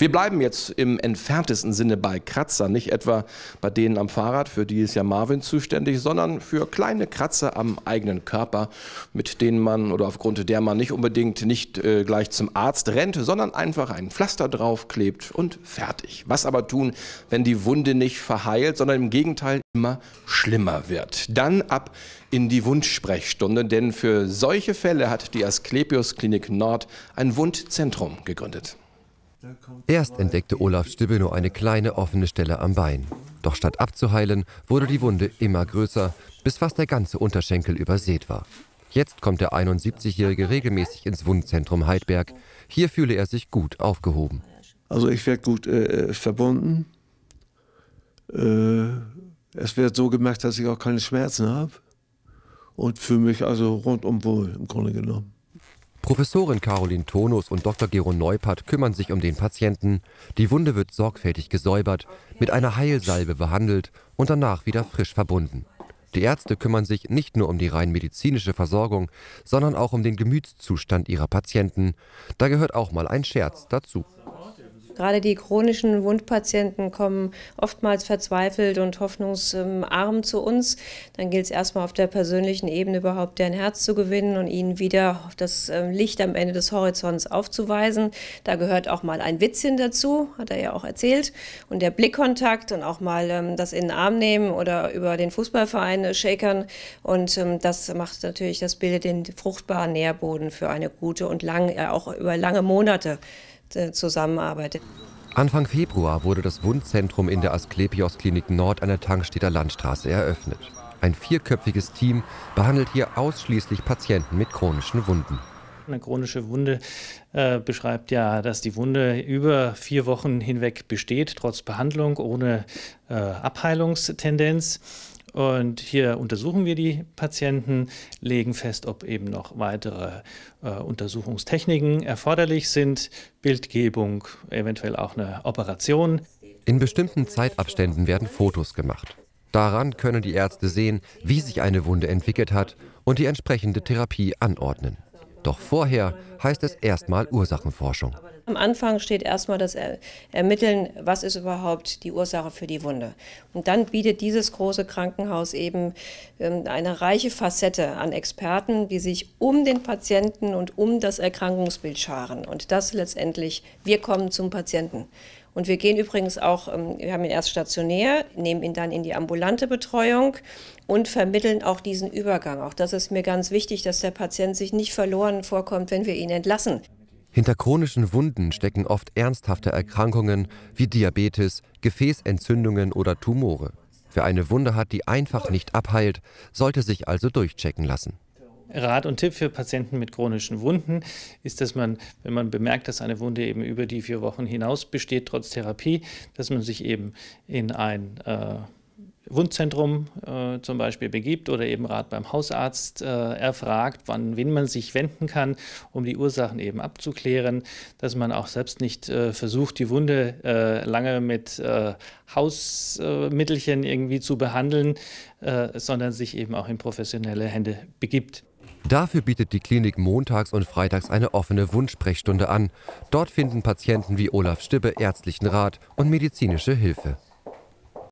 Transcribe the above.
Wir bleiben jetzt im entferntesten Sinne bei Kratzer, nicht etwa bei denen am Fahrrad, für die ist ja Marvin zuständig, sondern für kleine Kratzer am eigenen Körper, mit denen man oder aufgrund der man nicht unbedingt nicht äh, gleich zum Arzt rennt, sondern einfach ein Pflaster draufklebt und fertig. Was aber tun, wenn die Wunde nicht verheilt, sondern im Gegenteil immer schlimmer wird? Dann ab in die Wundsprechstunde, denn für solche Fälle hat die Asklepios Klinik Nord ein Wundzentrum gegründet. Erst entdeckte Olaf Stibbe nur eine kleine offene Stelle am Bein. Doch statt abzuheilen, wurde die Wunde immer größer, bis fast der ganze Unterschenkel übersät war. Jetzt kommt der 71-Jährige regelmäßig ins Wundzentrum Heidberg. Hier fühle er sich gut aufgehoben. Also ich werde gut äh, äh, verbunden. Äh, es wird so gemacht, dass ich auch keine Schmerzen habe. Und fühle mich also rundum wohl, im Grunde genommen. Professorin Caroline Tonus und Dr. Gero Neupart kümmern sich um den Patienten. Die Wunde wird sorgfältig gesäubert, mit einer Heilsalbe behandelt und danach wieder frisch verbunden. Die Ärzte kümmern sich nicht nur um die rein medizinische Versorgung, sondern auch um den Gemütszustand ihrer Patienten. Da gehört auch mal ein Scherz dazu. Gerade die chronischen Wundpatienten kommen oftmals verzweifelt und hoffnungsarm zu uns. Dann gilt es erstmal auf der persönlichen Ebene überhaupt deren Herz zu gewinnen und ihnen wieder das ähm, Licht am Ende des Horizonts aufzuweisen. Da gehört auch mal ein Witzchen dazu, hat er ja auch erzählt. Und der Blickkontakt und auch mal ähm, das in den Arm nehmen oder über den Fußballverein äh, shakern. Und ähm, das macht natürlich, das bildet den fruchtbaren Nährboden für eine gute und lang, äh, auch über lange Monate äh, zusammenarbeitet. Anfang Februar wurde das Wundzentrum in der Asklepios Klinik Nord an der Tankstädter Landstraße eröffnet. Ein vierköpfiges Team behandelt hier ausschließlich Patienten mit chronischen Wunden. Eine chronische Wunde äh, beschreibt ja, dass die Wunde über vier Wochen hinweg besteht, trotz Behandlung, ohne äh, Abheilungstendenz. Und hier untersuchen wir die Patienten, legen fest, ob eben noch weitere äh, Untersuchungstechniken erforderlich sind, Bildgebung, eventuell auch eine Operation. In bestimmten Zeitabständen werden Fotos gemacht. Daran können die Ärzte sehen, wie sich eine Wunde entwickelt hat und die entsprechende Therapie anordnen. Doch vorher heißt es erstmal Ursachenforschung. Am Anfang steht erstmal das Ermitteln, was ist überhaupt die Ursache für die Wunde. Und dann bietet dieses große Krankenhaus eben ähm, eine reiche Facette an Experten, die sich um den Patienten und um das Erkrankungsbild scharen. Und das letztendlich, wir kommen zum Patienten. Und wir gehen übrigens auch, ähm, wir haben ihn erst stationär, nehmen ihn dann in die ambulante Betreuung und vermitteln auch diesen Übergang. Auch das ist mir ganz wichtig, dass der Patient sich nicht verloren vorkommt, wenn wir ihn entlassen. Hinter chronischen Wunden stecken oft ernsthafte Erkrankungen wie Diabetes, Gefäßentzündungen oder Tumore. Wer eine Wunde hat, die einfach nicht abheilt, sollte sich also durchchecken lassen. Rat und Tipp für Patienten mit chronischen Wunden ist, dass man, wenn man bemerkt, dass eine Wunde eben über die vier Wochen hinaus besteht, trotz Therapie, dass man sich eben in ein äh, Wundzentrum äh, zum Beispiel begibt oder eben Rat beim Hausarzt äh, erfragt, wann, wen man sich wenden kann, um die Ursachen eben abzuklären, dass man auch selbst nicht äh, versucht, die Wunde äh, lange mit äh, Hausmittelchen irgendwie zu behandeln, äh, sondern sich eben auch in professionelle Hände begibt. Dafür bietet die Klinik montags und freitags eine offene Wunschsprechstunde an. Dort finden Patienten wie Olaf Stibbe ärztlichen Rat und medizinische Hilfe.